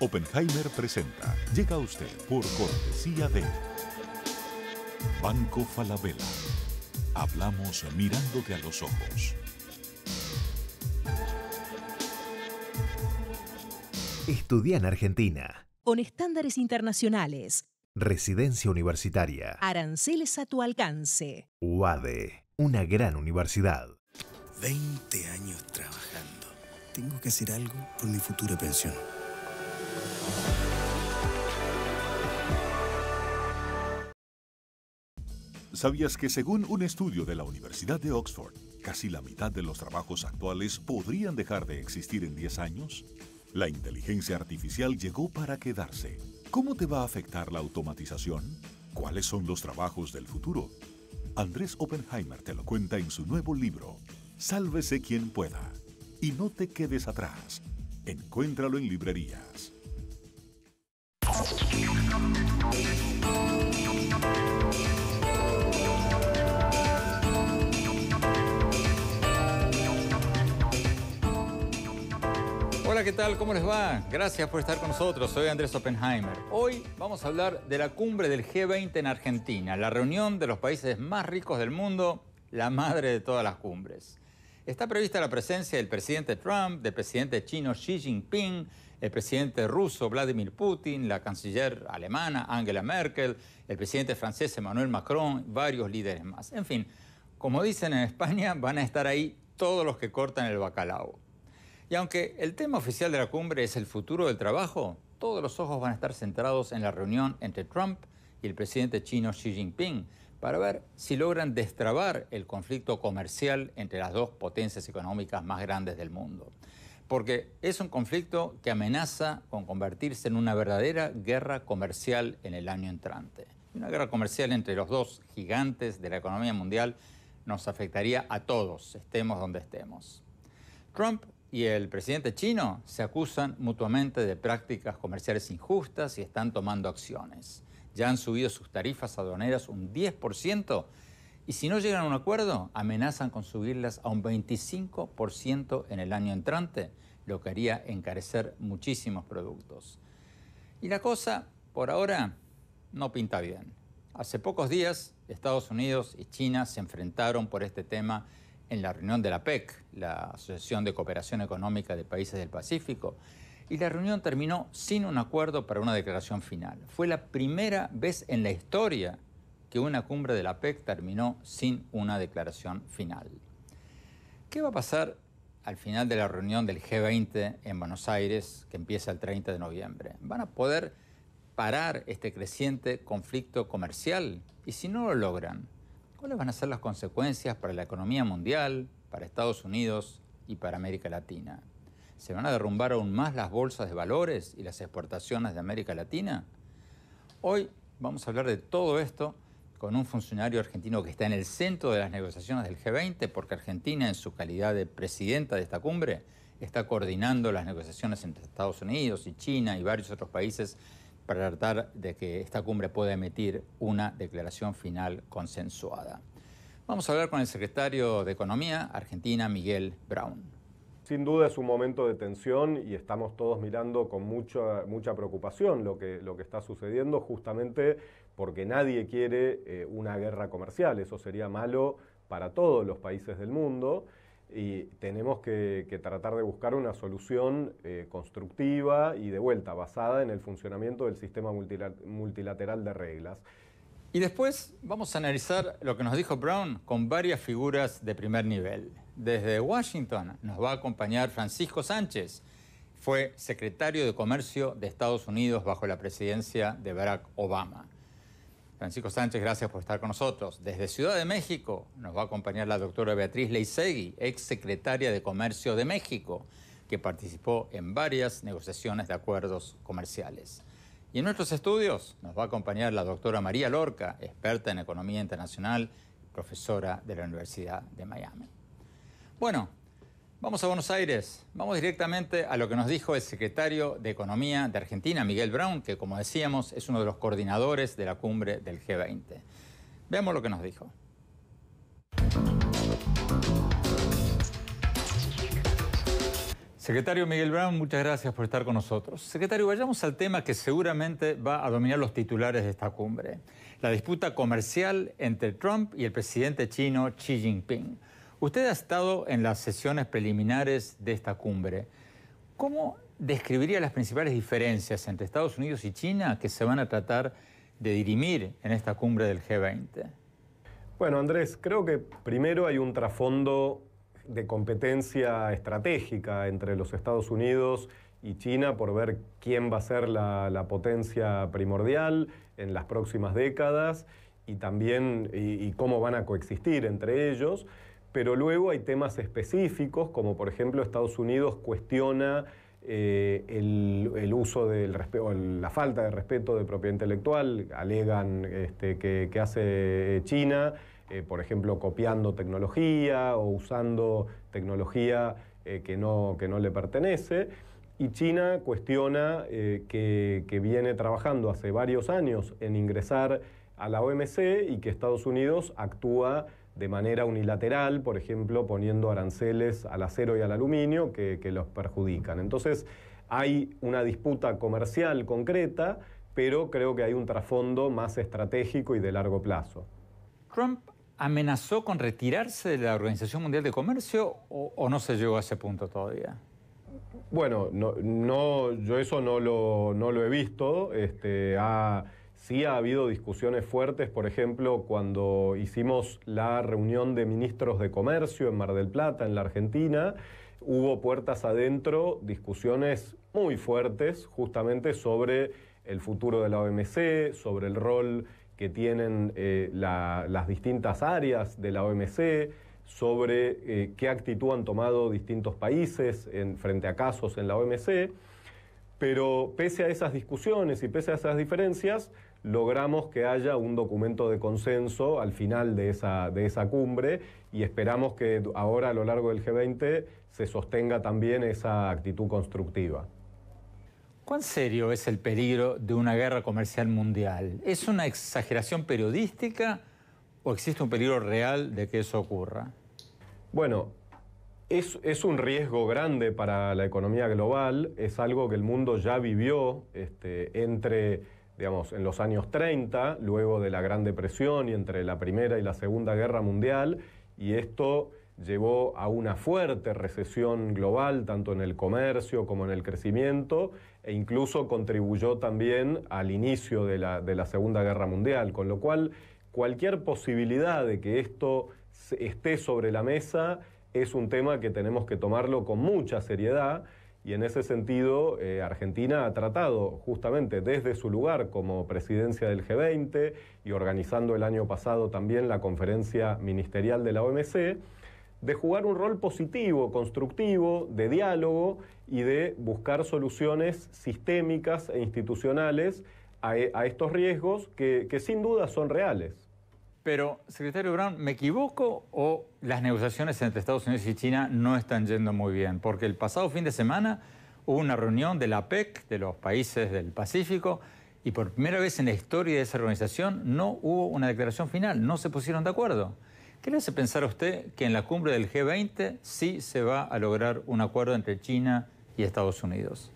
Oppenheimer presenta. Llega a usted por cortesía de Banco Falabella. Hablamos mirándote a los ojos. Estudia en Argentina. Con estándares internacionales. Residencia universitaria. Aranceles a tu alcance. UADE, una gran universidad. 20 años trabajando. Tengo que hacer algo por mi futura pensión. ¿Sabías que según un estudio de la Universidad de Oxford, casi la mitad de los trabajos actuales podrían dejar de existir en 10 años? La inteligencia artificial llegó para quedarse. ¿Cómo te va a afectar la automatización? ¿Cuáles son los trabajos del futuro? Andrés Oppenheimer te lo cuenta en su nuevo libro, Sálvese quien pueda. Y no te quedes atrás. Encuéntralo en librerías. Hola, ¿qué tal? ¿Cómo les va? Gracias por estar con nosotros. Soy Andrés Oppenheimer. Hoy vamos a hablar de la cumbre del G20 en Argentina, la reunión de los países más ricos del mundo, la madre de todas las cumbres. Está prevista la presencia del presidente Trump, del presidente chino Xi Jinping, el presidente ruso Vladimir Putin, la canciller alemana Angela Merkel, el presidente francés Emmanuel Macron, varios líderes más. En fin, como dicen en España, van a estar ahí todos los que cortan el bacalao. Y aunque el tema oficial de la cumbre es el futuro del trabajo, todos los ojos van a estar centrados en la reunión entre Trump y el presidente chino Xi Jinping para ver si logran destrabar el conflicto comercial entre las dos potencias económicas más grandes del mundo. Porque es un conflicto que amenaza con convertirse en una verdadera guerra comercial en el año entrante. Una guerra comercial entre los dos gigantes de la economía mundial nos afectaría a todos, estemos donde estemos. Trump y el presidente chino se acusan mutuamente de prácticas comerciales injustas y están tomando acciones. Ya han subido sus tarifas aduaneras un 10% y si no llegan a un acuerdo amenazan con subirlas a un 25% en el año entrante, lo que haría encarecer muchísimos productos. Y la cosa, por ahora, no pinta bien. Hace pocos días, Estados Unidos y China se enfrentaron por este tema en la reunión de la PEC, la Asociación de Cooperación Económica de Países del Pacífico, y la reunión terminó sin un acuerdo para una declaración final. Fue la primera vez en la historia que una cumbre de la PEC terminó sin una declaración final. ¿Qué va a pasar al final de la reunión del G20 en Buenos Aires, que empieza el 30 de noviembre? ¿Van a poder parar este creciente conflicto comercial? Y si no lo logran, ¿Cuáles van a ser las consecuencias para la economía mundial, para Estados Unidos y para América Latina? ¿Se van a derrumbar aún más las bolsas de valores y las exportaciones de América Latina? Hoy vamos a hablar de todo esto con un funcionario argentino que está en el centro de las negociaciones del G20, porque Argentina, en su calidad de presidenta de esta cumbre, está coordinando las negociaciones entre Estados Unidos y China y varios otros países para alertar de que esta cumbre pueda emitir una declaración final consensuada. Vamos a hablar con el secretario de Economía Argentina, Miguel Brown. Sin duda es un momento de tensión y estamos todos mirando con mucha, mucha preocupación lo que, está sucediendo, justamente porque nadie quiere eh, una guerra comercial. Eso sería malo para todos los países del mundo y tenemos que, tratar de buscar una solución eh, constructiva y de vuelta, basada en el funcionamiento del sistema multilateral de reglas. Y después vamos a analizar lo que nos dijo Brown con varias figuras de primer nivel. Desde Washington nos va a acompañar Francisco Sánchez. Fue secretario de Comercio de Estados Unidos bajo la presidencia de Barack Obama. Francisco Sánchez, gracias por estar con nosotros. Desde Ciudad de México nos va a acompañar la doctora Beatriz Leisegui, ex secretaria de Comercio de México, que participó en varias negociaciones de acuerdos comerciales. Y en nuestros estudios nos va a acompañar la doctora María Lorca, experta en economía internacional, profesora de la Universidad de Miami. Bueno, Vamos a Buenos Aires, vamos directamente a lo que nos dijo el secretario de Economía de Argentina, Miguel Brown, que como decíamos es uno de los coordinadores de la cumbre del G20. Veamos lo que nos dijo. Secretario Miguel Brown, muchas gracias por estar con nosotros. Secretario, vayamos al tema que seguramente va a dominar los titulares de esta cumbre, la disputa comercial entre Trump y el presidente chino Xi Jinping. Usted ha estado en las sesiones preliminares de esta cumbre. ¿Cómo describiría las principales diferencias entre Estados Unidos y China que se van a tratar de dirimir en esta cumbre del G20? Bueno, Andrés, creo que primero hay un trasfondo de competencia estratégica entre los Estados Unidos y China por ver quién va a ser la, potencia primordial en las próximas décadas y también y cómo van a coexistir entre ellos pero luego hay temas específicos, como por ejemplo Estados Unidos cuestiona eh, el, uso del respeto, la falta de respeto de propiedad intelectual, alegan este, que, hace China, eh, por ejemplo, copiando tecnología o usando tecnología eh, que, no, le pertenece. Y China cuestiona que, que viene trabajando hace varios años en ingresar a la OMC y que Estados Unidos actúa de manera unilateral, por ejemplo, poniendo aranceles al acero y al aluminio que, los perjudican. Entonces, hay una disputa comercial concreta, pero creo que hay un trasfondo más estratégico y de largo plazo. Trump amenazó con retirarse de la Organización Mundial de Comercio o, no se llegó a ese punto todavía? Bueno, no, yo eso no lo, no lo he visto. Este, Sí ha habido discusiones fuertes, por ejemplo, cuando hicimos la reunión de ministros de comercio en Mar del Plata, en la Argentina, hubo puertas adentro, discusiones muy fuertes justamente sobre el futuro de la OMC, sobre el rol que tienen eh, las distintas áreas de la OMC, sobre eh, qué actitud han tomado distintos países en, frente a casos en la OMC. Pero pese a esas discusiones y pese a esas diferencias, logramos que haya un documento de consenso al final de esa, de esa cumbre y esperamos que ahora a lo largo del G20 se sostenga también esa actitud constructiva. ¿Cuán serio es el peligro de una guerra comercial mundial? ¿Es una exageración periodística o existe un peligro real de que eso ocurra? Bueno, es, un riesgo grande para la economía global, es algo que el mundo ya vivió este, entre en los años 30, luego de la Gran Depresión y entre la Primera y la Segunda Guerra Mundial, y esto llevó a una fuerte recesión global, tanto en el comercio como en el crecimiento, e incluso contribuyó también al inicio de la, de la Segunda Guerra Mundial, con lo cual cualquier posibilidad de que esto esté sobre la mesa es un tema que tenemos que tomarlo con mucha seriedad y en ese sentido, eh, Argentina ha tratado justamente desde su lugar como presidencia del G20 y organizando el año pasado también la conferencia ministerial de la OMC, de jugar un rol positivo, constructivo, de diálogo y de buscar soluciones sistémicas e institucionales a, e, estos riesgos que sin duda son reales. Pero, secretario Brown, ¿me equivoco o las negociaciones entre Estados Unidos y China no están yendo muy bien? Porque el pasado fin de semana hubo una reunión de la PEC, de los países del Pacífico, y por primera vez en la historia de esa organización no hubo una declaración final, no se pusieron de acuerdo. ¿Qué le hace pensar a usted que en la cumbre del G20 sí se va a lograr un acuerdo entre China y Estados Unidos?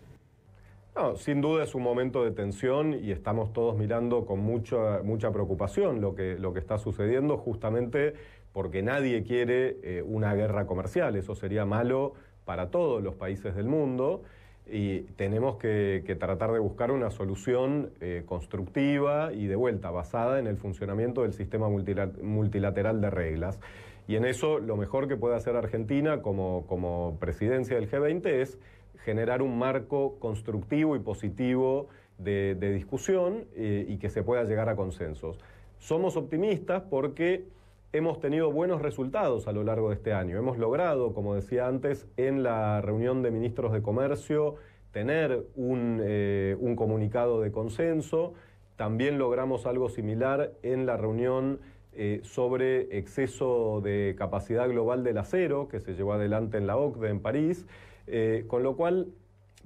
No, sin duda es un momento de tensión y estamos todos mirando con mucha, mucha preocupación lo que, lo que está sucediendo, justamente porque nadie quiere eh, una guerra comercial. Eso sería malo para todos los países del mundo y tenemos que, tratar de buscar una solución eh, constructiva y de vuelta basada en el funcionamiento del sistema multilateral de reglas. Y en eso lo mejor que puede hacer Argentina como, como presidencia del G20 es generar un marco constructivo y positivo de, discusión eh, y que se pueda llegar a consensos. Somos optimistas porque hemos tenido buenos resultados a lo largo de este año. Hemos logrado, como decía antes, en la reunión de ministros de Comercio, tener un, eh, comunicado de consenso. También logramos algo similar en la reunión eh, sobre exceso de capacidad global del acero que se llevó adelante en la OCDE en París. Eh, con lo cual,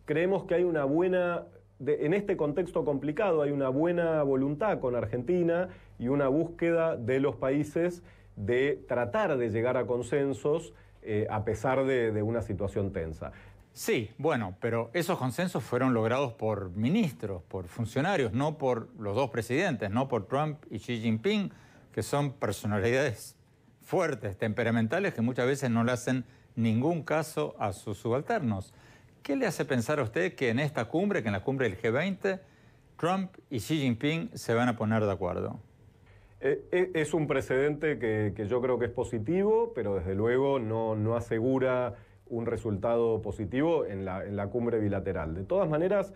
creemos que hay una buena, en este contexto complicado, hay una buena voluntad con Argentina y una búsqueda de los países de tratar de llegar a consensos eh, a pesar de, una situación tensa. Sí, bueno, pero esos consensos fueron logrados por ministros, por funcionarios, no por los dos presidentes, no por Trump y Xi Jinping, que son personalidades fuertes, temperamentales, que muchas veces no lo hacen ningún caso a sus subalternos. ¿Qué le hace pensar a usted que en esta cumbre, que en la cumbre del G20, Trump y Xi Jinping se van a poner de acuerdo? Eh, eh, es un precedente que, yo creo que es positivo, pero desde luego no, no asegura un resultado positivo en la, en la cumbre bilateral. De todas maneras,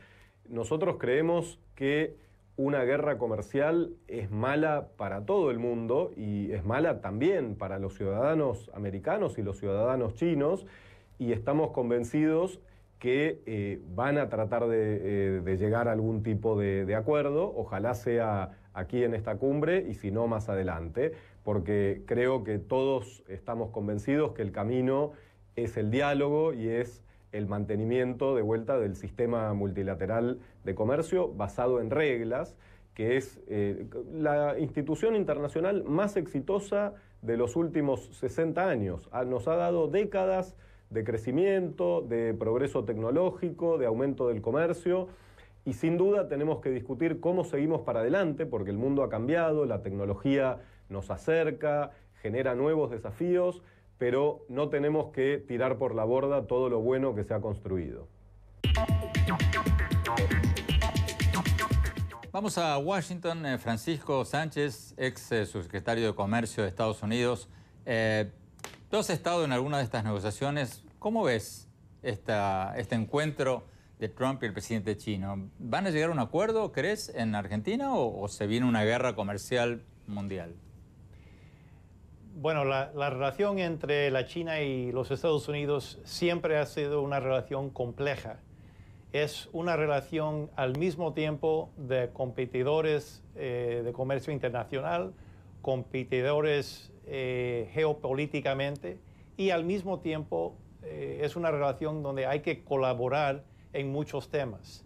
nosotros creemos que una guerra comercial es mala para todo el mundo y es mala también para los ciudadanos americanos y los ciudadanos chinos y estamos convencidos que eh, van a tratar eh, de, llegar a algún tipo de acuerdo, ojalá sea aquí en esta cumbre y si no más adelante, porque creo que todos estamos convencidos que el camino es el diálogo y es el mantenimiento de vuelta del sistema multilateral de comercio basado en reglas, que es eh, la institución internacional más exitosa de los últimos 60 años. Ah, nos ha dado décadas de crecimiento, de progreso tecnológico, de aumento del comercio. Y sin duda tenemos que discutir cómo seguimos para adelante, porque el mundo ha cambiado, la tecnología nos acerca, genera nuevos desafíos pero no tenemos que tirar por la borda todo lo bueno que se ha construido. Vamos a Washington. Eh, Francisco Sánchez, ex eh, subsecretario de Comercio de Estados Unidos. Eh, tú has estado en alguna de estas negociaciones. ¿Cómo ves este encuentro de Trump y el presidente chino? ¿Van a llegar a un acuerdo, crees, en Argentina o se viene una guerra comercial mundial? Bueno, la, relación entre la China y los Estados Unidos siempre ha sido una relación compleja. Es una relación al mismo tiempo de competidores eh, de comercio internacional, competidores eh, geopolíticamente y al mismo tiempo eh, es una relación donde hay que colaborar en muchos temas.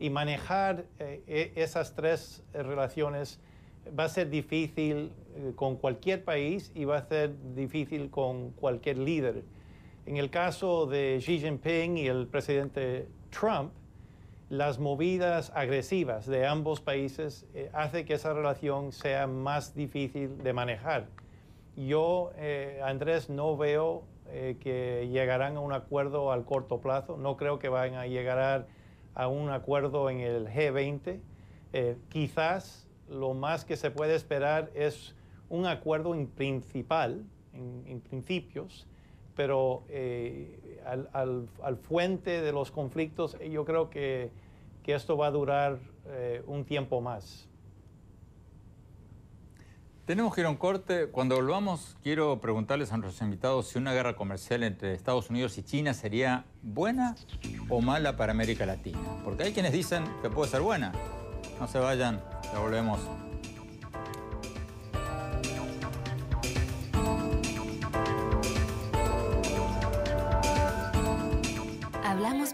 Y manejar e, esas tres relaciones va a ser difícil con cualquier país y va a ser difícil con cualquier líder. En el caso de Xi Jinping y el presidente Trump, las movidas agresivas de ambos países eh, hace que esa relación sea más difícil de manejar. Yo, eh, Andrés, no veo eh, que llegarán a un acuerdo al corto plazo, no creo que vayan a llegar a un acuerdo en el G20. quizás lo más que se puede esperar es un acuerdo en principal, en, principios, pero eh, al, al, al, fuente de los conflictos eh, yo creo que, que esto va a durar eh, un tiempo más. Tenemos que ir a un corte. Cuando volvamos, quiero preguntarles a nuestros invitados si una guerra comercial entre Estados Unidos y China sería buena o mala para América Latina. Porque hay quienes dicen que puede ser buena. No se vayan, ya volvemos.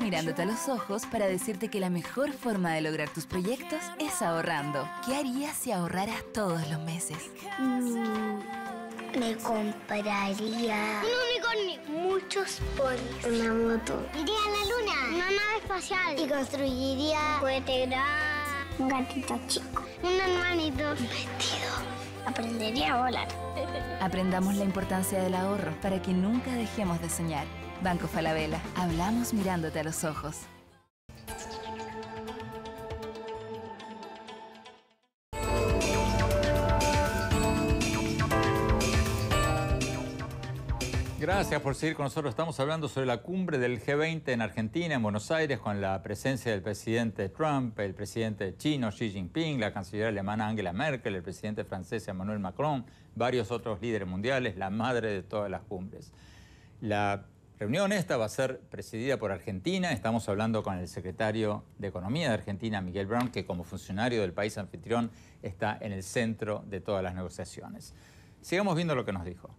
mirándote a los ojos para decirte que la mejor forma de lograr tus proyectos es ahorrando. ¿Qué harías si ahorraras todos los meses? Mm, me compraría un unicornio, muchos polis, una moto, iría a la luna, una nave espacial y construiría un cohete grande. un gatito chico, un hermanito, un vestido. Aprendería a volar. Aprendamos la importancia del ahorro para que nunca dejemos de soñar. Banco Falabella, hablamos mirándote a los ojos. Gracias por seguir con nosotros. Estamos hablando sobre la cumbre del G20 en Argentina, en Buenos Aires, con la presencia del presidente Trump, el presidente chino Xi Jinping, la canciller alemana Angela Merkel, el presidente francés Emmanuel Macron, varios otros líderes mundiales, la madre de todas las cumbres. La reunión esta va a ser presidida por Argentina. Estamos hablando con el secretario de Economía de Argentina, Miguel Brown, que como funcionario del país anfitrión está en el centro de todas las negociaciones. Sigamos viendo lo que nos dijo.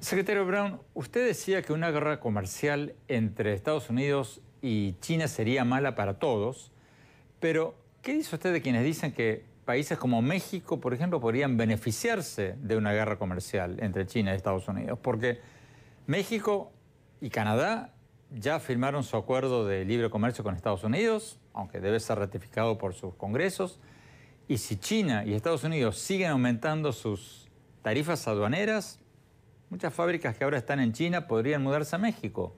Secretario Brown, usted decía que una guerra comercial entre Estados Unidos y China sería mala para todos, pero ¿qué dice usted de quienes dicen que países como México, por ejemplo, podrían beneficiarse de una guerra comercial entre China y Estados Unidos, porque México y Canadá ya firmaron su acuerdo de libre comercio con Estados Unidos, aunque debe ser ratificado por sus congresos, y si China y Estados Unidos siguen aumentando sus tarifas aduaneras, muchas fábricas que ahora están en China podrían mudarse a México.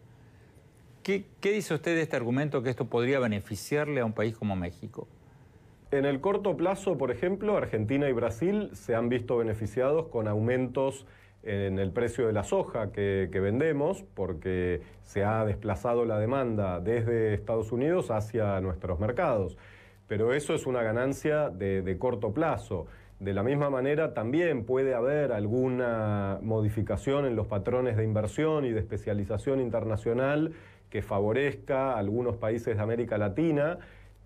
¿Qué, ¿Qué, dice usted de este argumento que esto podría beneficiarle a un país como México? En el corto plazo, por ejemplo, Argentina y Brasil se han visto beneficiados con aumentos en el precio de la soja que, vendemos, porque se ha desplazado la demanda desde Estados Unidos hacia nuestros mercados. Pero eso es una ganancia de, de corto plazo. De la misma manera, también puede haber alguna modificación en los patrones de inversión y de especialización internacional que favorezca a algunos países de América Latina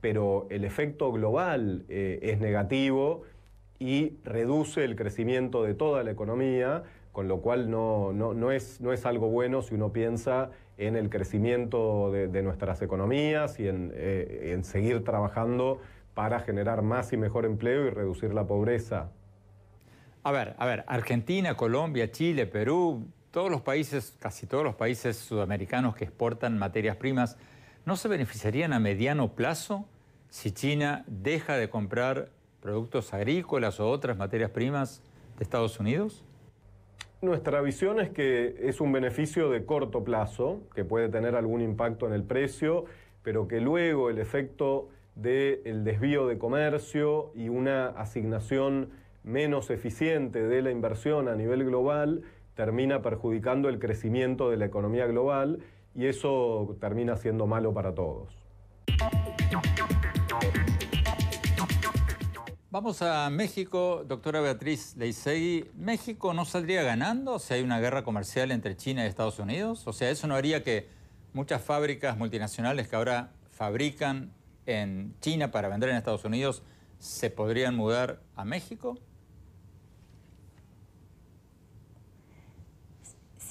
pero el efecto global eh, es negativo y reduce el crecimiento de toda la economía, con lo cual no, es, no es, algo bueno si uno piensa en el crecimiento de, nuestras economías y en, eh, en seguir trabajando para generar más y mejor empleo y reducir la pobreza. A ver, a ver, Argentina, Colombia, Chile, Perú, todos los países, casi todos los países sudamericanos que exportan materias primas, ¿no se beneficiarían a mediano plazo si China deja de comprar productos agrícolas o otras materias primas de Estados Unidos? Nuestra visión es que es un beneficio de corto plazo, que puede tener algún impacto en el precio, pero que luego el efecto del desvío de comercio y una asignación menos eficiente de la inversión a nivel global termina perjudicando el crecimiento de la economía global y eso termina siendo malo para todos. Vamos a México, doctora Beatriz Leisegui. ¿México no saldría ganando si hay una guerra comercial entre China y Estados Unidos? O sea, eso no haría que muchas fábricas multinacionales que ahora fabrican en China para vender en Estados Unidos se podrían mudar a México?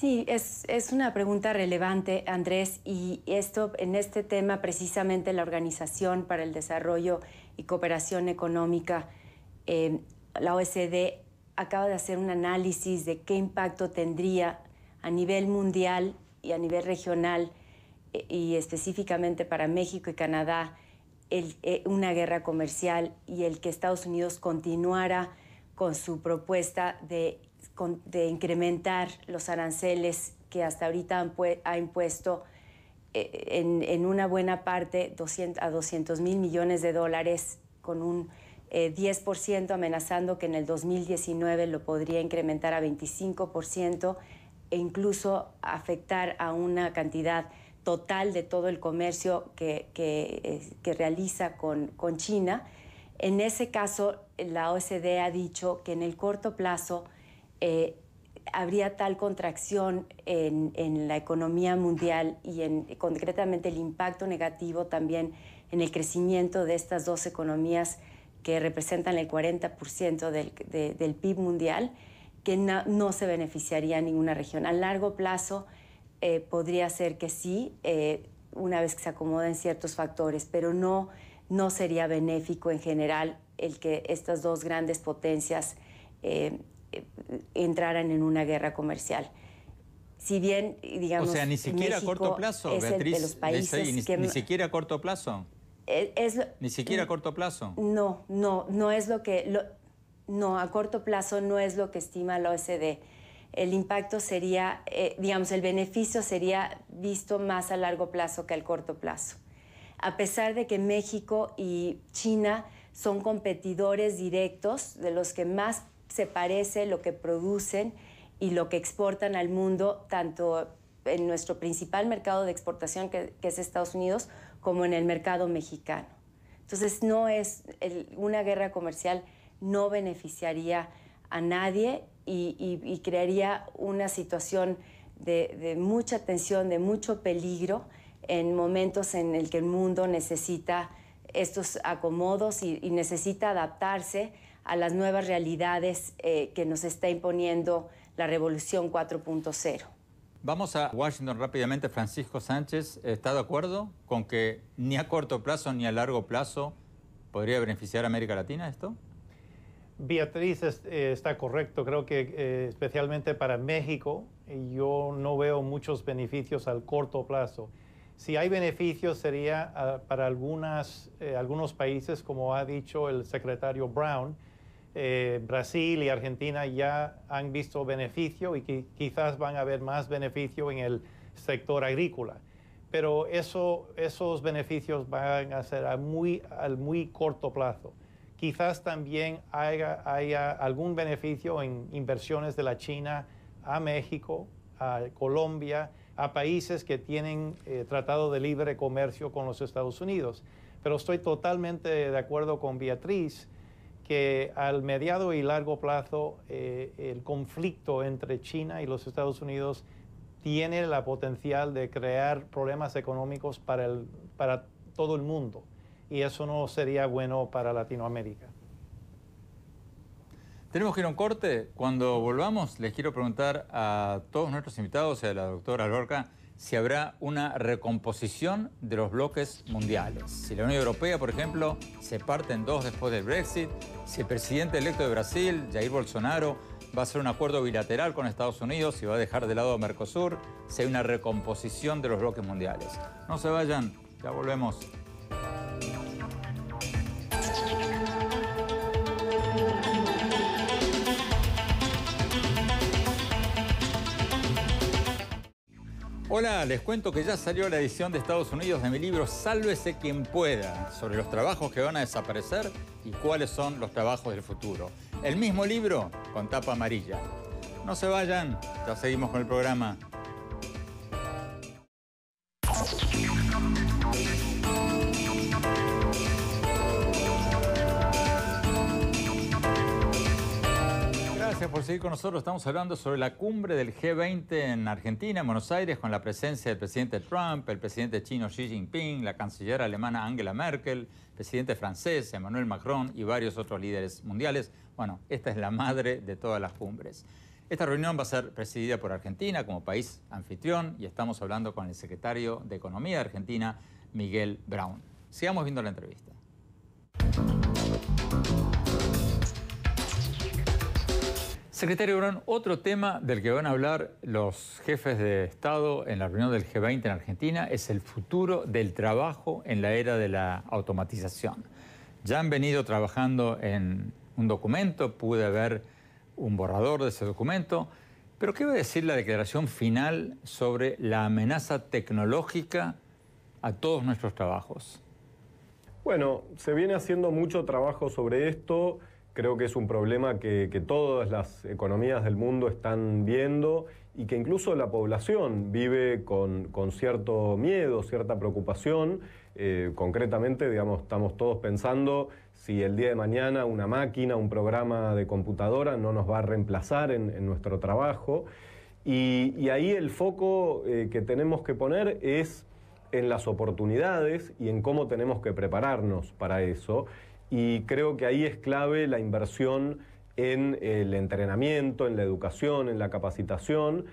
Sí, es, una pregunta relevante, Andrés, y esto en este tema precisamente la Organización para el Desarrollo y Cooperación Económica, eh, la OECD, acaba de hacer un análisis de qué impacto tendría a nivel mundial y a nivel regional eh, y específicamente para México y Canadá eh, una guerra comercial y el que Estados Unidos continuara con su propuesta de de incrementar los aranceles que hasta ahorita ha impuesto eh, en, una buena parte 200, a 200 mil millones de dólares con un 10% eh, amenazando que en el 2019 lo podría incrementar a 25% e incluso afectar a una cantidad total de todo el comercio que, que, realiza con, con China. En ese caso, la OSD ha dicho que en el corto plazo eh, habría tal contracción en, la economía mundial y en, concretamente el impacto negativo también en el crecimiento de estas dos economías que representan el 40% del, del, PIB mundial, que no, se beneficiaría ninguna región. A largo plazo eh, podría ser que sí, eh, una vez que se acomoden ciertos factores, pero no, no sería benéfico en general el que estas dos grandes potencias entraran en una guerra comercial. Si bien, digamos... O sea, ni siquiera a corto plazo, Beatriz, los países ni, siquiera a corto plazo. Eh, es Ni siquiera a corto plazo. No, no, no es lo que. no, a corto plazo no es lo que estima la OSD. El impacto sería, eh, digamos, el beneficio sería visto más a largo plazo que al corto plazo. A pesar de que México y China son competidores directos, de los que más se parece lo que producen y lo que exportan al mundo, tanto en nuestro principal mercado de exportación, que, es Estados Unidos, como en el mercado mexicano. Entonces, no es una guerra comercial no beneficiaría a nadie y, crearía una situación de, mucha tensión, de mucho peligro en momentos en el que el mundo necesita estos acomodos y necesita adaptarse a las nuevas realidades eh, que nos está imponiendo la Revolución 4.0. Vamos a Washington rápidamente. Francisco Sánchez, ¿está de acuerdo con que ni a corto plazo ni a largo plazo podría beneficiar a América Latina esto? Beatriz eh, está correcto. Creo que eh, especialmente para México yo no veo muchos beneficios al corto plazo. Si hay beneficios sería ah, para algunas, algunos países, como ha dicho el secretario Brown, eh, Brasil y Argentina ya han visto beneficio y quizás van a ver más beneficio en el sector agrícola. Pero esos beneficios van a ser a muy, muy corto plazo. Quizás también haya, algún beneficio en inversiones de la China a México, a Colombia, a países que tienen eh, tratado de libre comercio con los Estados Unidos. Pero estoy totalmente de acuerdo con Beatriz que al mediado y largo plazo eh, el conflicto entre China y los Estados Unidos tiene la potencial de crear problemas económicos para, el, para todo el mundo y eso no sería bueno para Latinoamérica. Tenemos que ir a un corte. Cuando volvamos, les quiero preguntar a todos nuestros invitados, a la doctora Lorca, si habrá una recomposición de los bloques mundiales. Si la Unión Europea, por ejemplo, se parte en dos después del Brexit, si el presidente electo de Brasil, Jair Bolsonaro, va a hacer un acuerdo bilateral con Estados Unidos y va a dejar de lado a Mercosur, si hay una recomposición de los bloques mundiales. No se vayan, ya volvemos. Hola, les cuento que ya salió la edición de Estados Unidos de mi libro Sálvese quien pueda, sobre los trabajos que van a desaparecer y cuáles son los trabajos del futuro. El mismo libro con tapa amarilla. No se vayan, ya seguimos con el programa. con nosotros. Estamos hablando sobre la cumbre del G20 en Argentina, en Buenos Aires, con la presencia del presidente Trump, el presidente chino Xi Jinping, la canciller alemana Angela Merkel, el presidente francés Emmanuel Macron y varios otros líderes mundiales. Bueno, esta es la madre de todas las cumbres. Esta reunión va a ser presidida por Argentina como país anfitrión y estamos hablando con el secretario de Economía de Argentina, Miguel Brown. Sigamos viendo la entrevista. Secretario Urán, otro tema del que van a hablar los jefes de Estado en la reunión del G20 en Argentina es el futuro del trabajo en la era de la automatización. Ya han venido trabajando en un documento, pude ver un borrador de ese documento, pero ¿qué va a decir la declaración final sobre la amenaza tecnológica a todos nuestros trabajos? Bueno, se viene haciendo mucho trabajo sobre esto. Creo que es un problema que, todas las economías del mundo están viendo y que incluso la población vive con, cierto miedo, cierta preocupación. Eh, concretamente, digamos, estamos todos pensando si el día de mañana una máquina, un programa de computadora no nos va a reemplazar en, nuestro trabajo. Y, ahí el foco eh, que tenemos que poner es en las oportunidades y en cómo tenemos que prepararnos para eso y creo que ahí es clave la inversión en el entrenamiento, en la educación, en la capacitación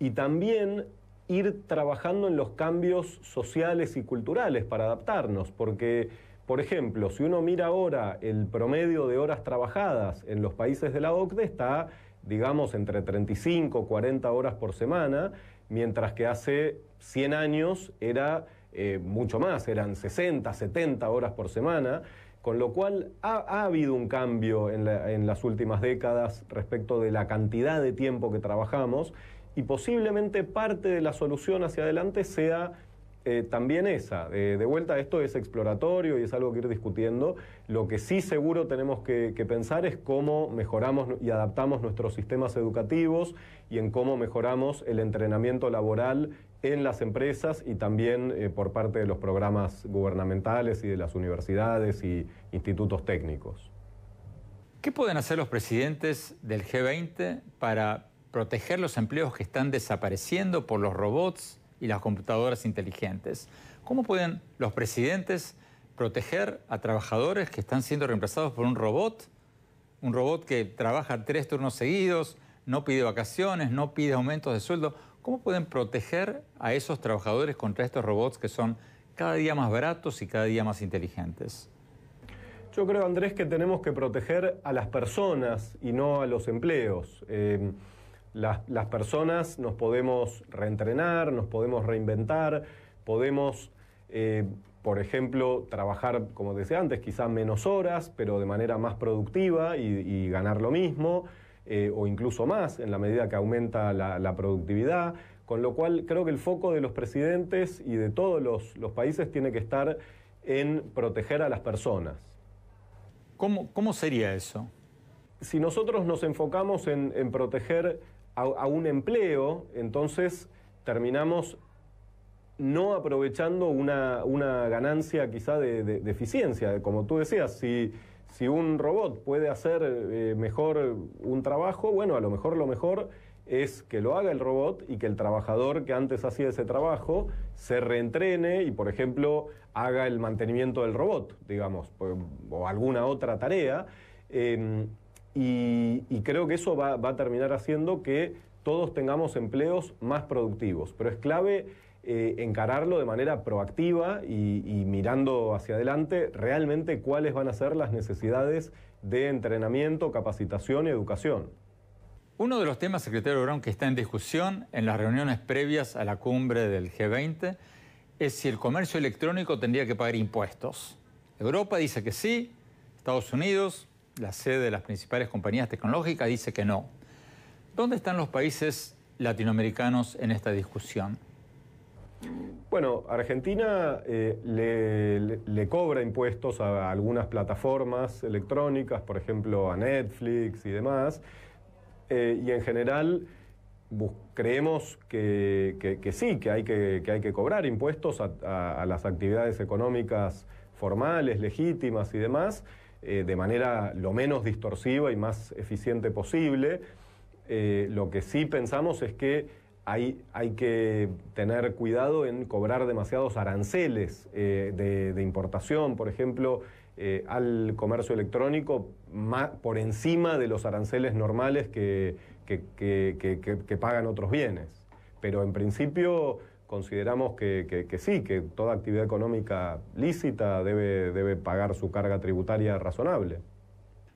y también ir trabajando en los cambios sociales y culturales para adaptarnos, porque, por ejemplo, si uno mira ahora el promedio de horas trabajadas en los países de la OCDE, está, digamos, entre 35 y 40 horas por semana, mientras que hace 100 años era eh, mucho más, eran 60, 70 horas por semana. Con lo cual ha, habido un cambio en las últimas décadas respecto de la cantidad de tiempo que trabajamos y posiblemente parte de la solución hacia adelante sea eh, también esa. Eh, de vuelta, esto es exploratorio y es algo que ir discutiendo. Lo que sí seguro tenemos que, pensar es cómo mejoramos y adaptamos nuestros sistemas educativos y en cómo mejoramos el entrenamiento laboral en las empresas y también eh, por parte de los programas gubernamentales y de las universidades y institutos técnicos. ¿Qué pueden hacer los presidentes del G20 para proteger los empleos que están desapareciendo por los robots? y las computadoras inteligentes. ¿Cómo pueden los presidentes proteger a trabajadores que están siendo reemplazados por un robot? Un robot que trabaja tres turnos seguidos, no pide vacaciones, no pide aumentos de sueldo. ¿Cómo pueden proteger a esos trabajadores contra estos robots que son cada día más baratos y cada día más inteligentes? Yo creo, Andrés, que tenemos que proteger a las personas y no a los empleos. Eh, las, personas nos podemos reentrenar, nos podemos reinventar, podemos, eh, por ejemplo, trabajar, como decía antes, quizás menos horas, pero de manera más productiva y, ganar lo mismo, eh, o incluso más en la medida que aumenta la, productividad. Con lo cual creo que el foco de los presidentes y de todos los, países tiene que estar en proteger a las personas. ¿Cómo, cómo sería eso? Si nosotros nos enfocamos en, en proteger a, un empleo, entonces terminamos no aprovechando una, ganancia quizá de, eficiencia. Como tú decías, si, si un robot puede hacer eh, mejor un trabajo, bueno, a lo mejor lo mejor es que lo haga el robot y que el trabajador que antes hacía ese trabajo se reentrene y, por ejemplo, haga el mantenimiento del robot, digamos, o alguna otra tarea. Em, y, creo que eso va, a terminar haciendo que todos tengamos empleos más productivos. Pero es clave eh, encararlo de manera proactiva y, y mirando hacia adelante realmente cuáles van a ser las necesidades de entrenamiento, capacitación y educación. Uno de los temas, secretario Brown, que está en discusión en las reuniones previas a la cumbre del G20 es si el comercio electrónico tendría que pagar impuestos. Europa dice que sí, Estados Unidos, la sede de las principales compañías tecnológicas dice que no. ¿Dónde están los países latinoamericanos en esta discusión? Bueno, Argentina eh, le, cobra impuestos a algunas plataformas electrónicas, por ejemplo a Netflix y demás, eh, y en general creemos que, sí, que hay que, cobrar impuestos a las actividades económicas formales, legítimas y demás, eh, de manera lo menos distorsiva y más eficiente posible. Eh, lo que sí pensamos es que hay, que tener cuidado en cobrar demasiados aranceles eh, de, importación, por ejemplo, al comercio electrónico por encima de los aranceles normales que, que pagan otros bienes. Pero en principio consideramos que, sí, que toda actividad económica lícita debe, debe pagar su carga tributaria razonable.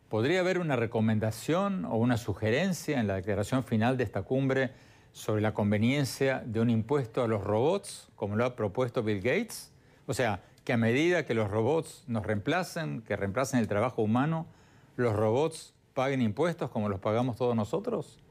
¿Podría haber una recomendación o una sugerencia en la declaración final de esta cumbre sobre la conveniencia de un impuesto a los robots, como lo ha propuesto Bill Gates? O sea, que a medida que los robots nos reemplacen, que reemplacen el trabajo humano, los robots paguen impuestos como los pagamos todos nosotros?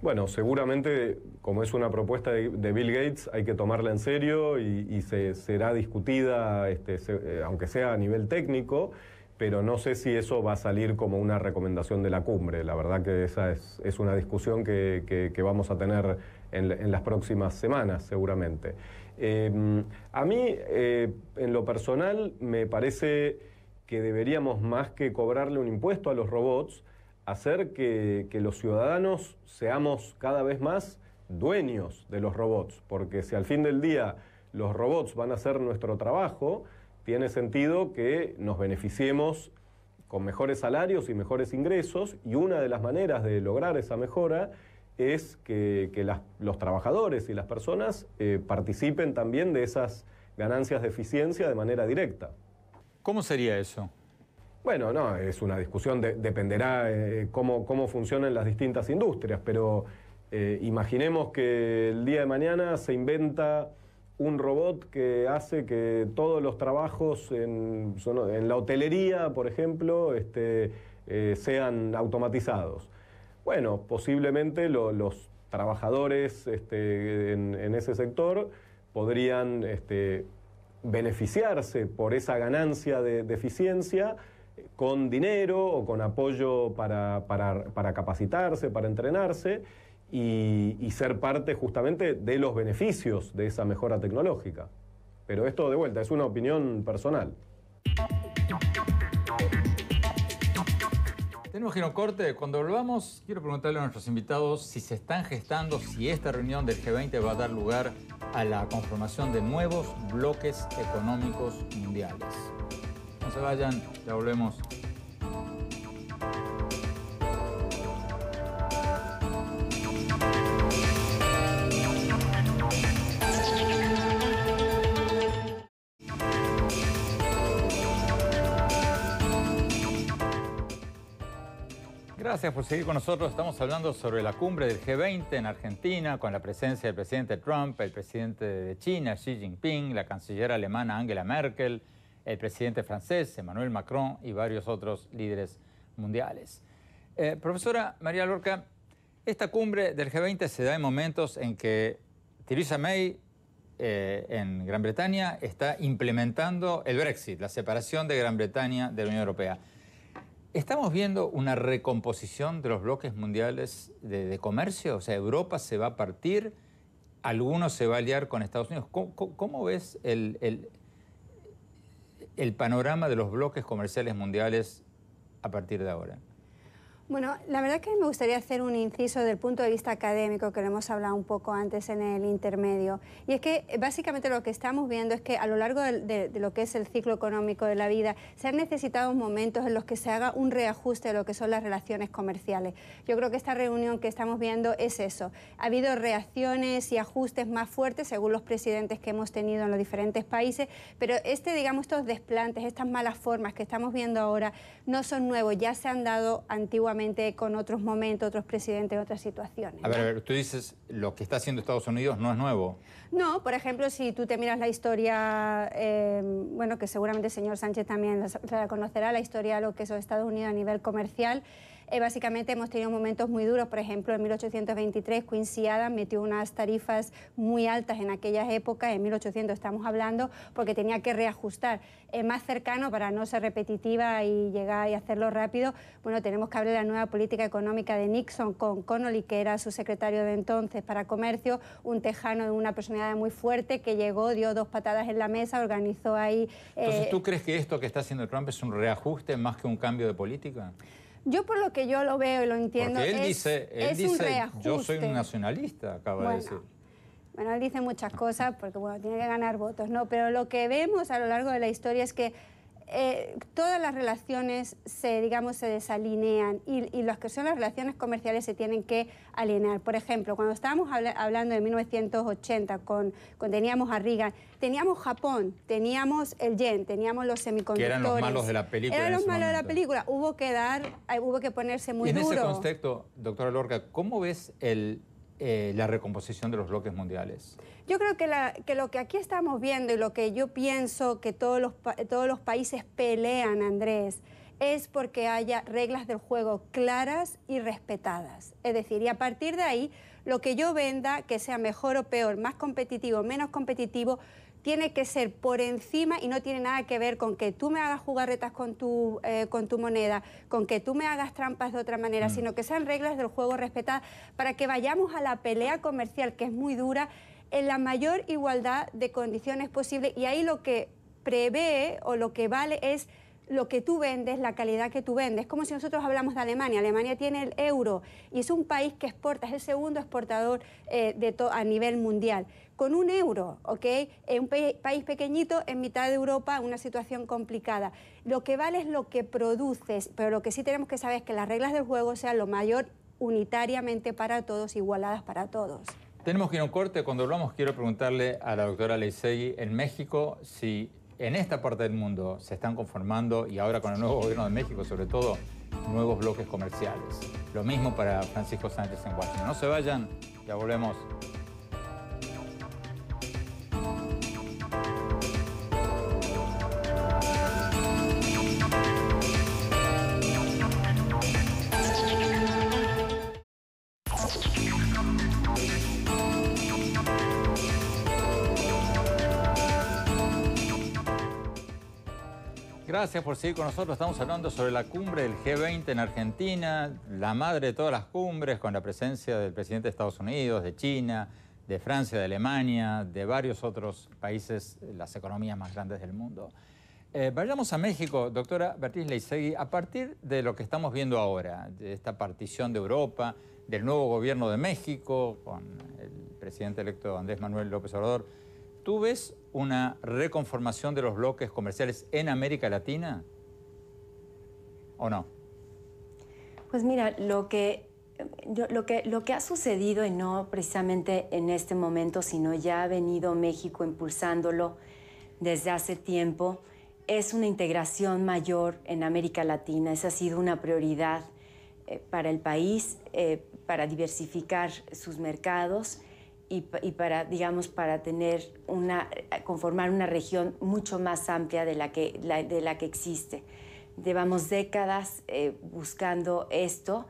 Bueno, seguramente, como es una propuesta de, Bill Gates, hay que tomarla en serio y, se, será discutida, este, eh, aunque sea a nivel técnico, pero no sé si eso va a salir como una recomendación de la cumbre. La verdad que esa es, una discusión que, vamos a tener en, las próximas semanas, seguramente. Em, a mí, eh, en lo personal, me parece que deberíamos más que cobrarle un impuesto a los robots, hacer que, los ciudadanos seamos cada vez más dueños de los robots, porque si al fin del día los robots van a hacer nuestro trabajo, tiene sentido que nos beneficiemos con mejores salarios y mejores ingresos, y una de las maneras de lograr esa mejora es que, los trabajadores y las personas eh, participen también de esas ganancias de eficiencia de manera directa. ¿Cómo sería eso? Bueno, no, es una discusión, dependerá eh, cómo, funcionan las distintas industrias, pero eh, imaginemos que el día de mañana se inventa un robot que hace que todos los trabajos en, la hotelería, por ejemplo, este, eh, sean automatizados. Bueno, posiblemente los trabajadores este, en, ese sector podrían este, beneficiarse por esa ganancia de, de eficiencia con dinero o con apoyo para, capacitarse, para entrenarse y, ser parte justamente de los beneficios de esa mejora tecnológica. Pero esto de vuelta es una opinión personal. Tenemos giro corte. Cuando volvamos, quiero preguntarle a nuestros invitados si se están gestando, si esta reunión del G20 va a dar lugar a la conformación de nuevos bloques económicos mundiales. No se vayan, ya volvemos. Gracias por seguir con nosotros. Estamos hablando sobre la cumbre del G20 en Argentina, con la presencia del presidente Trump, el presidente de China, Xi Jinping, la canciller alemana Angela Merkel, el presidente francés Emmanuel Macron y varios otros líderes mundiales. Eh, profesora María Lorca, esta cumbre del G20 se da en momentos en que Theresa May eh, en Gran Bretaña está implementando el Brexit, la separación de Gran Bretaña de la Unión Europea. ¿Estamos viendo una recomposición de los bloques mundiales de, comercio? O sea, Europa se va a partir, algunos se va a aliar con Estados Unidos. ¿Cómo, ves el, el panorama de los bloques comerciales mundiales a partir de ahora? Bueno, la verdad que me gustaría hacer un inciso del punto de vista académico, que lo hemos hablado un poco antes en el intermedio, y es que eh, básicamente lo que estamos viendo es que a lo largo de, lo que es el ciclo económico de la vida, se han necesitado momentos en los que se haga un reajuste de lo que son las relaciones comerciales. Yo creo que esta reunión que estamos viendo es eso. Ha habido reacciones y ajustes más fuertes según los presidentes que hemos tenido en los diferentes países, pero este, digamos, estos desplantes, estas malas formas que estamos viendo ahora, no son nuevos, ya se han dado antiguamente con otros momentos, otros presidentes, otras situaciones. A ver, tú dices, lo que está haciendo Estados Unidos no es nuevo. No, por ejemplo, si tú te miras la historia, eh, bueno, que seguramente el señor Sánchez también la conocerá, la historia de lo que es Estados Unidos a nivel comercial, eh, básicamente hemos tenido momentos muy duros, por ejemplo, en 1823 Quincy Adams metió unas tarifas muy altas en aquellas épocas, en 1800 estamos hablando, porque tenía que reajustar eh, más cercano para no ser repetitiva y llegar y hacerlo rápido. Bueno, tenemos que hablar de la nueva política económica de Nixon con Connolly, que era su secretario de entonces para comercio, un tejano de una personalidad muy fuerte que llegó, dio dos patadas en la mesa, organizó ahí... Entonces, eh, ¿tú crees que esto que está haciendo Trump es un reajuste más que un cambio de política? Yo por lo que yo lo veo y lo entiendo, es, él dice, Yo soy un nacionalista, acaba de decir. Bueno, él dice muchas cosas porque bueno, tiene que ganar votos, ¿no? Pero lo que vemos a lo largo de la historia es que eh, todas las relaciones se, digamos, se desalinean y, y, las que son las relaciones comerciales se tienen que alinear. Por ejemplo, cuando estábamos hablando de 1980, con, teníamos a Reagan, teníamos Japón, teníamos el yen, teníamos los semiconductores. Que eran los malos de la película. Eran los malos de la película. Hubo que dar, eh, hubo que ponerse muy y en En ese contexto, doctora Lorca, ¿cómo ves el, eh, la recomposición de los bloques mundiales? Yo creo que, lo que aquí estamos viendo y lo que yo pienso que todos los, todos los países pelean, Andrés, es porque haya reglas del juego claras y respetadas. Es decir, y a partir de ahí, lo que yo venda, que sea mejor o peor, más competitivo menos competitivo, tiene que ser por encima y no tiene nada que ver con que tú me hagas jugarretas con tu, eh, con tu moneda, con que tú me hagas trampas de otra manera, mm. sino que sean reglas del juego respetadas para que vayamos a la pelea comercial, que es muy dura, en la mayor igualdad de condiciones posible y ahí lo que prevé o lo que vale es lo que tú vendes, la calidad que tú vendes. Es como si nosotros hablamos de Alemania. Alemania tiene el euro y es un país que exporta, es el segundo exportador eh, a nivel mundial. Con un euro, ¿ok? En un país pequeñito, en mitad de Europa, una situación complicada. Lo que vale es lo que produces, pero lo que sí tenemos que saber es que las reglas del juego sean lo mayor unitariamente para todos, igualadas para todos. Tenemos que ir a un corte. Cuando hablamos, quiero preguntarle a la doctora Leisegui en México si en esta parte del mundo se están conformando, y ahora con el nuevo gobierno de México sobre todo, nuevos bloques comerciales. Lo mismo para Francisco Sánchez en Washington. No se vayan, ya volvemos. gracias por seguir con nosotros. Estamos hablando sobre la cumbre del G20 en Argentina, la madre de todas las cumbres, con la presencia del presidente de Estados Unidos, de China, de Francia, de Alemania, de varios otros países, las economías más grandes del mundo. Eh, vayamos a México, doctora Bertiz Leisegui, a partir de lo que estamos viendo ahora, de esta partición de Europa, del nuevo gobierno de México, con el presidente electo Andrés Manuel López Obrador tú ves una reconformación de los bloques comerciales en América Latina o no? Pues mira, lo que, ha sucedido, y no precisamente en este momento, sino ya ha venido México impulsándolo desde hace tiempo, es una integración mayor en América Latina. Esa ha sido una prioridad eh, para el país, eh, para diversificar sus mercados y, para, digamos, para tener una, conformar una región mucho más amplia de la que, de la que existe. Llevamos décadas eh, buscando esto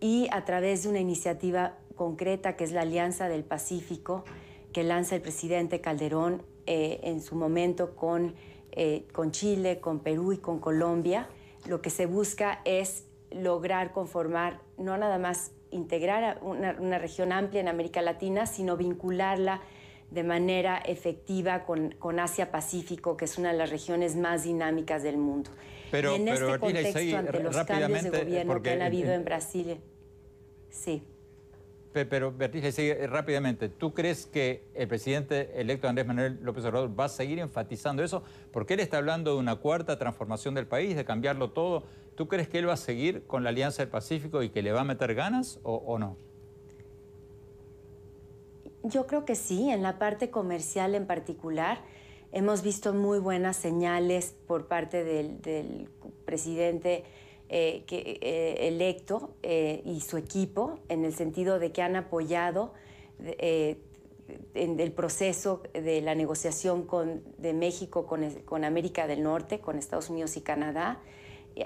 y a través de una iniciativa concreta que es la Alianza del Pacífico, que lanza el presidente Calderón eh, en su momento con, eh, con Chile, con Perú y con Colombia, lo que se busca es lograr conformar no nada más integrar una, región amplia en América Latina, sino vincularla de manera efectiva con, con Asia-Pacífico, que es una de las regiones más dinámicas del mundo. Pero, en este contexto, ante los cambios de eh, gobierno que han habido en, Brasil, sí. Pero, sigue eh, rápidamente, ¿tú crees que el presidente electo Andrés Manuel López Obrador va a seguir enfatizando eso? Porque él está hablando de una cuarta transformación del país, de cambiarlo todo. ¿Tú crees que él va a seguir con la Alianza del Pacífico y que le va a meter ganas o, no? Yo creo que sí, en la parte comercial en particular. Hemos visto muy buenas señales por parte del, presidente eh, eh, electo eh, y su equipo, en el sentido de que han apoyado el proceso de la negociación de México con América del Norte, con Estados Unidos y Canadá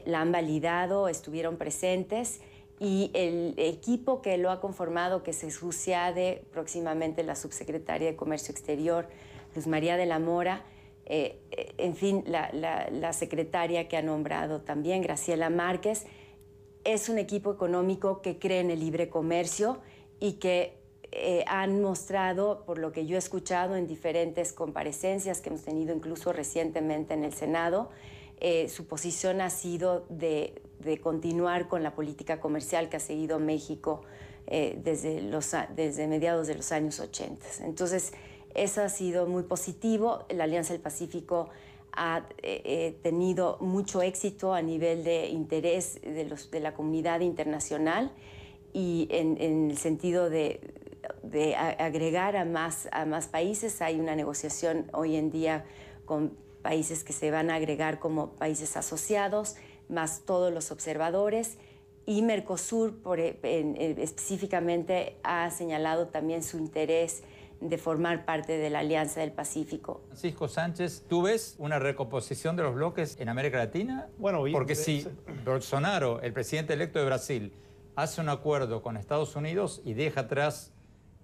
la han validado, estuvieron presentes y el equipo que lo ha conformado, que se sucede próximamente la subsecretaria de Comercio Exterior, Luz María de la Mora, eh, eh, en fin, la, secretaria que ha nombrado también, Graciela Márquez, es un equipo económico que cree en el libre comercio y que eh, han mostrado, por lo que yo he escuchado en diferentes comparecencias que hemos tenido incluso recientemente en el Senado, eh, su posición ha sido de, continuar con la política comercial que ha seguido México eh, desde, los, desde mediados de los años 80. Entonces, eso ha sido muy positivo. La Alianza del Pacífico ha eh, tenido mucho éxito a nivel de interés de, los, de la comunidad internacional y en, el sentido de, de, agregar a más, a más países. Hay una negociación hoy en día con países que se van a agregar como países asociados, más todos los observadores. Y Mercosur por, e, eh, específicamente ha señalado también su interés de formar parte de la Alianza del Pacífico. Francisco Sánchez, ¿tú ves una recomposición de los bloques en América Latina? Bueno, porque si eh, Bolsonaro, el presidente electo de Brasil, hace un acuerdo con Estados Unidos y deja atrás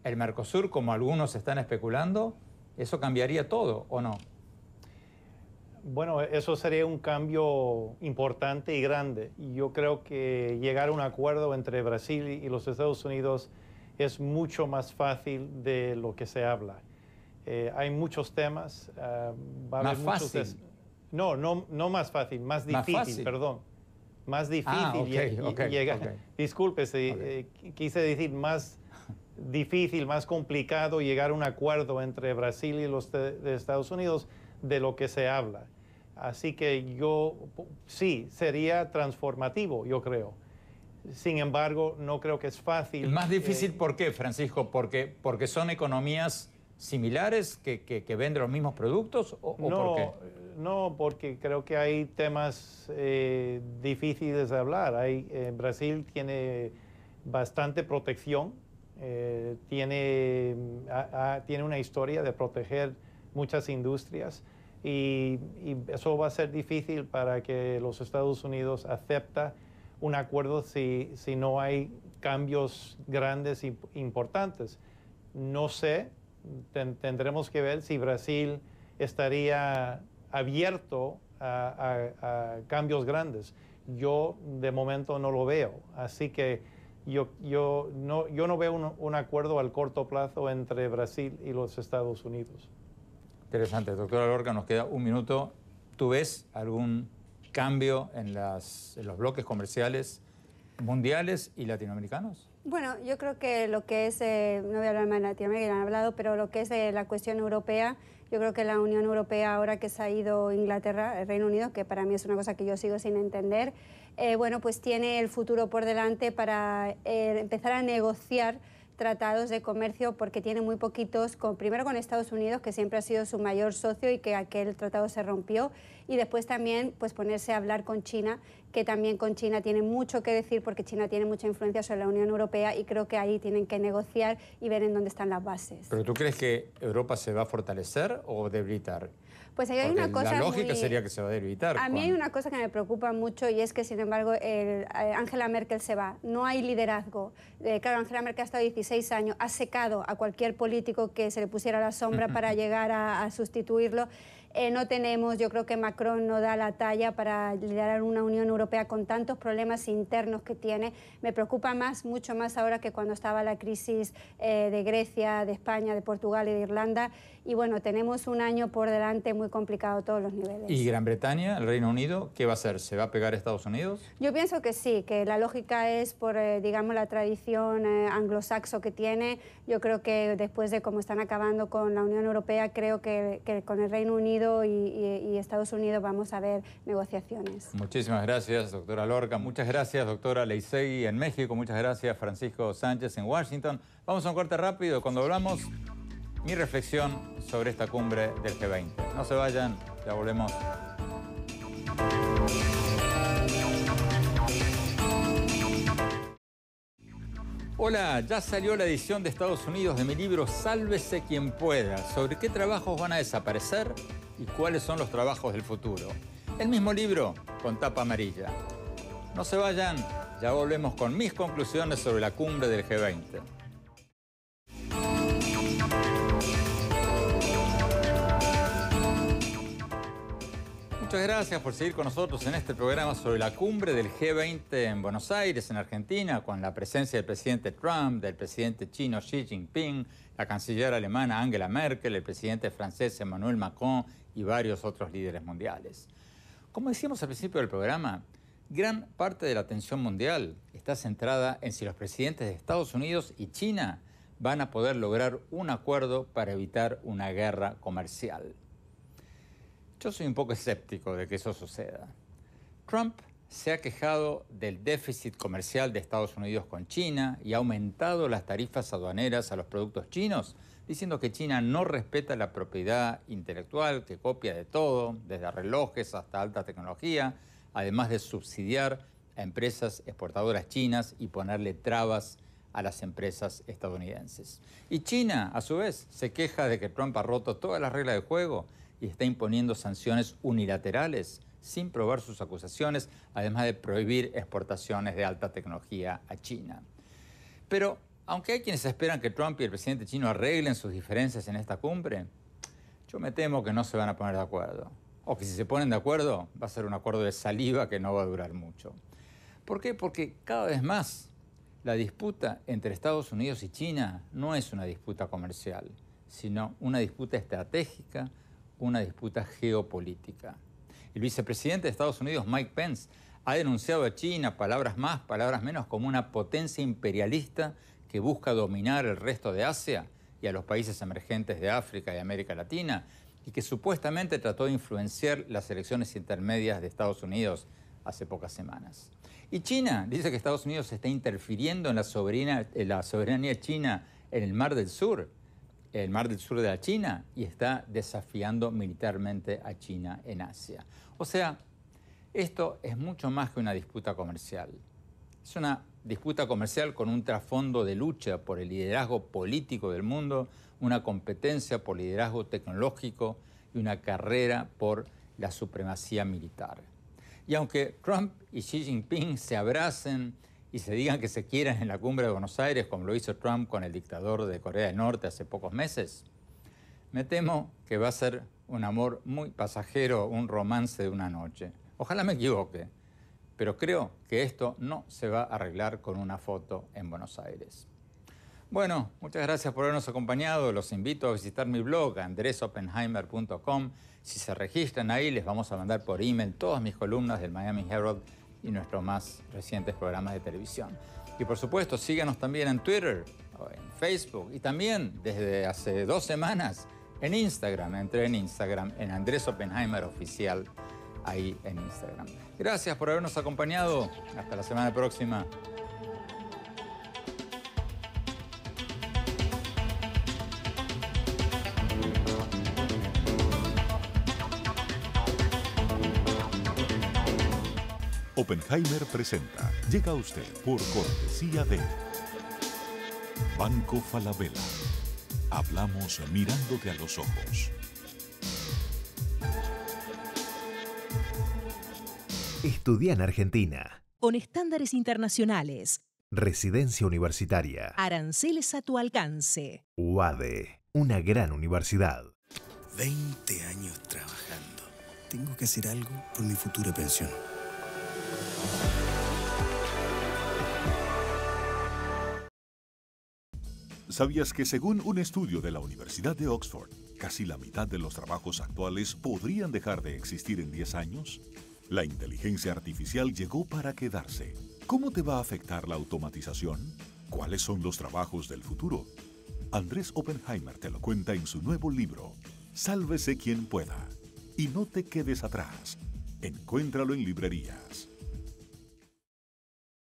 el Mercosur, como algunos están especulando, eso cambiaría todo, ¿o no? Bueno, eso sería un cambio importante y grande. Yo creo que llegar a un acuerdo entre Brasil y los Estados Unidos es mucho más fácil de lo que se habla. Eh, hay muchos temas. Eh, más haber fácil. no, no, no más fácil, más difícil, perdón. Más ah, difícil ah, Disculpe, eh, quise decir más difícil, más complicado llegar a un acuerdo entre Brasil y los Estados Unidos de lo que se habla. Así que yo sí, sería transformativo, yo creo. Sin embargo, no creo que es fácil. Más difícil, eh, ¿por qué, Francisco? Porque, porque son economías similares que, venden los mismos productos o, eh, no, porque creo que hay temas eh, difíciles de hablar. Hay, Brasil tiene bastante protección, tiene, tiene una historia de proteger muchas industrias y, eso va a ser difícil para que los Estados Unidos acepta un acuerdo si, no hay cambios grandes e importantes. No sé, tendremos que ver si Brasil estaría abierto a, cambios grandes. Yo de momento no lo veo, así que yo, yo, no, yo no veo un, un acuerdo al corto plazo entre Brasil y los Estados Unidos. Interesante, doctora Lorca, nos queda un minuto. ¿Tú ves algún cambio en, las, los bloques comerciales mundiales y latinoamericanos? Bueno, yo creo que lo que es, eh, no voy a hablar más de Latinoamérica, han hablado, pero lo que es eh, la cuestión europea, yo creo que la Unión Europea, ahora que se ha ido Inglaterra, el Reino Unido, que para mí es una cosa que yo sigo sin entender, eh, bueno, pues tiene el futuro por delante para empezar a negociar tratados de comercio porque tiene muy poquitos, primero con Estados Unidos, que siempre ha sido su mayor socio y que aquel tratado se rompió, y después también pues, ponerse a hablar con China, que también con China tiene mucho que decir porque China tiene mucha influencia sobre la Unión Europea y creo que ahí tienen que negociar y ver en dónde están las bases. ¿Pero tú crees que Europa se va a fortalecer o debilitar? Pues hay una cosa. lógica sería que se va a A mí hay una cosa que me preocupa mucho y es que, sin embargo, el, eh, Angela Merkel se va. No hay liderazgo. Eh, claro, Angela Merkel ha estado 16 años, ha secado a cualquier político que se le pusiera la sombra para llegar a, sustituirlo. Eh, no tenemos, yo creo que Macron no da la talla para liderar una Unión Europea con tantos problemas internos que tiene. Me preocupa más, mucho más ahora que cuando estaba la crisis de Grecia, de España, de Portugal y de Irlanda y bueno, tenemos un año por delante muy complicado a todos los niveles. ¿Y Gran Bretaña, el Reino Unido, qué va a hacer? ¿Se va a pegar a Estados Unidos? Yo pienso que sí, que la lógica es por, eh, digamos, la tradición eh, anglosaxo que tiene. Yo creo que después de cómo están acabando con la Unión Europea, creo que, con el Reino Unido y, y Estados Unidos vamos a ver negociaciones. Muchísimas gracias, doctora Lorca. Muchas gracias, doctora Leisegui en México. Muchas gracias, Francisco Sánchez en Washington. Vamos a un corte rápido. Cuando hablamos mi reflexión sobre esta cumbre del G20. No se vayan, ya volvemos. Hola, ya salió la edición de Estados Unidos de mi libro Sálvese quien pueda, sobre qué trabajos van a desaparecer y cuáles son los trabajos del futuro. El mismo libro con tapa amarilla. No se vayan, ya volvemos con mis conclusiones sobre la cumbre del G20. Muchas gracias por seguir con nosotros en este programa sobre la cumbre del G20 en Buenos Aires, en Argentina, con la presencia del presidente Trump, del presidente chino Xi Jinping, la canciller alemana Angela Merkel, el presidente francés Emmanuel Macron y varios otros líderes mundiales. Como decíamos al principio del programa, gran parte de la atención mundial está centrada en si los presidentes de Estados Unidos y China van a poder lograr un acuerdo para evitar una guerra comercial. Yo soy un poco escéptico de que eso suceda. Trump se ha quejado del déficit comercial de Estados Unidos con China y ha aumentado las tarifas aduaneras a los productos chinos, diciendo que China no respeta la propiedad intelectual, que copia de todo, desde relojes hasta alta tecnología, además de subsidiar a empresas exportadoras chinas y ponerle trabas a las empresas estadounidenses. Y China, a su vez, se queja de que Trump ha roto todas las reglas de juego y está imponiendo sanciones unilaterales sin probar sus acusaciones, además de prohibir exportaciones de alta tecnología a China. Pero, aunque hay quienes esperan que Trump y el presidente chino arreglen sus diferencias en esta cumbre, yo me temo que no se van a poner de acuerdo. O que si se ponen de acuerdo, va a ser un acuerdo de saliva que no va a durar mucho. ¿Por qué? Porque cada vez más la disputa entre Estados Unidos y China no es una disputa comercial, sino una disputa estratégica una disputa geopolítica. El vicepresidente de Estados Unidos, Mike Pence, ha denunciado a China, palabras más, palabras menos, como una potencia imperialista que busca dominar el resto de Asia y a los países emergentes de África y América Latina, y que supuestamente trató de influenciar las elecciones intermedias de Estados Unidos hace pocas semanas. Y China dice que Estados Unidos está interfiriendo en la, en la soberanía china en el Mar del Sur el mar del sur de la China y está desafiando militarmente a China en Asia. O sea, esto es mucho más que una disputa comercial. Es una disputa comercial con un trasfondo de lucha por el liderazgo político del mundo, una competencia por liderazgo tecnológico y una carrera por la supremacía militar. Y aunque Trump y Xi Jinping se abracen y se digan que se quieran en la cumbre de Buenos Aires, como lo hizo Trump con el dictador de Corea del Norte hace pocos meses, me temo que va a ser un amor muy pasajero, un romance de una noche. Ojalá me equivoque, pero creo que esto no se va a arreglar con una foto en Buenos Aires. Bueno, muchas gracias por habernos acompañado. Los invito a visitar mi blog andresopenheimer.com. Si se registran ahí, les vamos a mandar por email todas mis columnas del Miami Herald y nuestros más recientes programas de televisión. Y por supuesto, síganos también en Twitter, en Facebook y también desde hace dos semanas en Instagram. Entré en Instagram, en Andrés Oppenheimer Oficial, ahí en Instagram. Gracias por habernos acompañado. Hasta la semana próxima. Oppenheimer presenta. Llega a usted por cortesía de Banco Falabella. Hablamos mirándote a los ojos. Estudia en Argentina. Con estándares internacionales. Residencia universitaria. Aranceles a tu alcance. UADE, una gran universidad. 20 años trabajando. Tengo que hacer algo por mi futura pensión. ¿Sabías que según un estudio de la Universidad de Oxford, casi la mitad de los trabajos actuales podrían dejar de existir en 10 años? La inteligencia artificial llegó para quedarse. ¿Cómo te va a afectar la automatización? ¿Cuáles son los trabajos del futuro? Andrés Oppenheimer te lo cuenta en su nuevo libro, Sálvese quien pueda. Y no te quedes atrás. Encuéntralo en librerías.